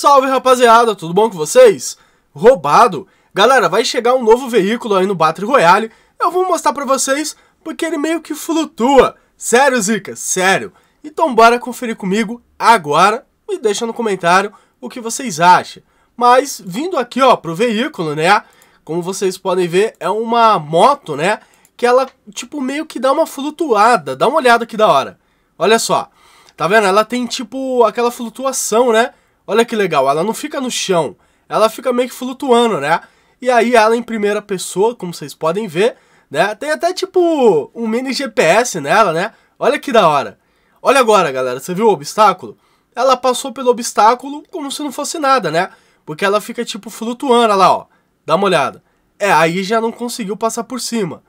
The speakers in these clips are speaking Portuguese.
Salve rapaziada, tudo bom com vocês? Roubado! Galera, vai chegar um novo veículo aí no Battle Royale, eu vou mostrar pra vocês porque ele meio que flutua. Sério, Zica, sério. Então bora conferir comigo agora e deixa no comentário o que vocês acham. Mas vindo aqui ó pro veículo, né, como vocês podem ver é uma moto, né, que ela tipo meio que dá uma flutuada, dá uma olhada que da hora. Olha só, tá vendo? Ela tem tipo aquela flutuação, né, Olha que legal, ela não fica no chão, ela fica meio que flutuando, né? E aí ela em primeira pessoa, como vocês podem ver, né? Tem até tipo um mini GPS nela, né? Olha que da hora. Olha agora, galera, você viu o obstáculo? Ela passou pelo obstáculo como se não fosse nada, né? Porque ela fica tipo flutuando, olha lá, ó. Dá uma olhada. É, aí já não conseguiu passar por cima.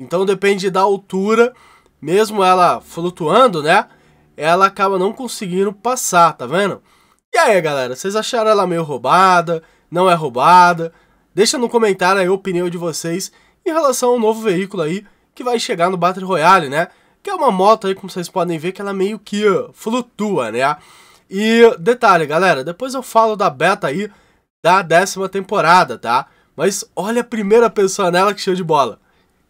Então depende da altura, mesmo ela flutuando, né? Ela acaba não conseguindo passar, tá vendo? E aí, galera, vocês acharam ela meio roubada? Não é roubada? Deixa no comentário aí a opinião de vocês em relação ao novo veículo aí que vai chegar no Battle Royale, né? Que é uma moto aí, como vocês podem ver, que ela meio que flutua, né? E detalhe, galera, depois eu falo da beta aí da décima temporada, tá? Mas olha a primeira pessoa nela que show de bola.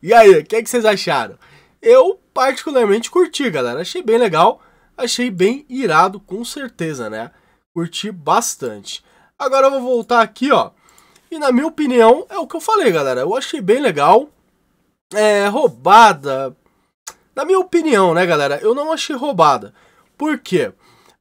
E aí, o que, é que vocês acharam? Eu particularmente curti, galera. Achei bem legal, achei bem irado, com certeza, né? curti bastante. Agora eu vou voltar aqui, ó. E na minha opinião, é o que eu falei, galera. Eu achei bem legal. É, roubada. Na minha opinião, né, galera? Eu não achei roubada. Por quê?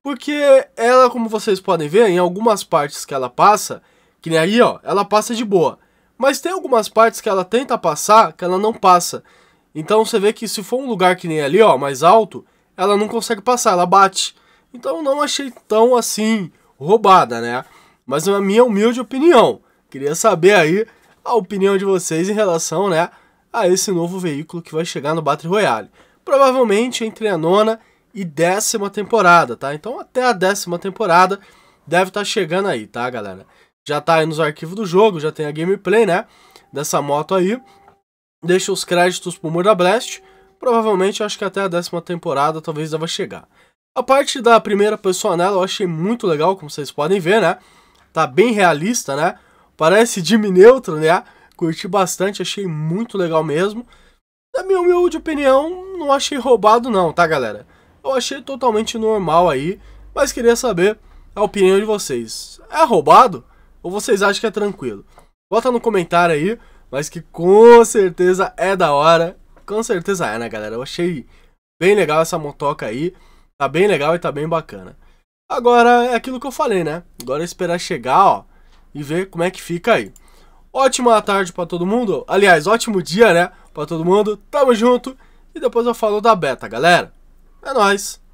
Porque ela, como vocês podem ver, em algumas partes que ela passa, que nem aí, ó, ela passa de boa. Mas tem algumas partes que ela tenta passar que ela não passa. Então você vê que se for um lugar que nem ali, ó, mais alto, ela não consegue passar, ela bate. Então não achei tão assim roubada, né? Mas na minha humilde opinião, queria saber aí a opinião de vocês em relação, né, a esse novo veículo que vai chegar no Battle Royale. Provavelmente entre a nona e décima temporada, tá? Então até a décima temporada deve estar tá chegando aí, tá, galera? Já tá aí nos arquivos do jogo, já tem a gameplay, né, dessa moto aí. Deixa os créditos pro Murda Blast. Provavelmente acho que até a décima temporada talvez deva chegar. A parte da primeira pessoa nela eu achei muito legal, como vocês podem ver, né? Tá bem realista, né? Parece Jimmy Neutro, né? Curti bastante, achei muito legal mesmo. Na minha humilde opinião, não achei roubado não, tá galera? Eu achei totalmente normal aí, mas queria saber a opinião de vocês. É roubado? Ou vocês acham que é tranquilo? Bota no comentário aí, mas que com certeza é da hora. Com certeza é, né, galera? Eu achei bem legal essa motoca aí. Tá bem legal e tá bem bacana. Agora é aquilo que eu falei, né? Agora é esperar chegar, ó, e ver como é que fica aí. Ótima tarde para todo mundo. Aliás, ótimo dia, né? Para todo mundo. Tamo junto. E depois eu falo da beta, galera. É nóis.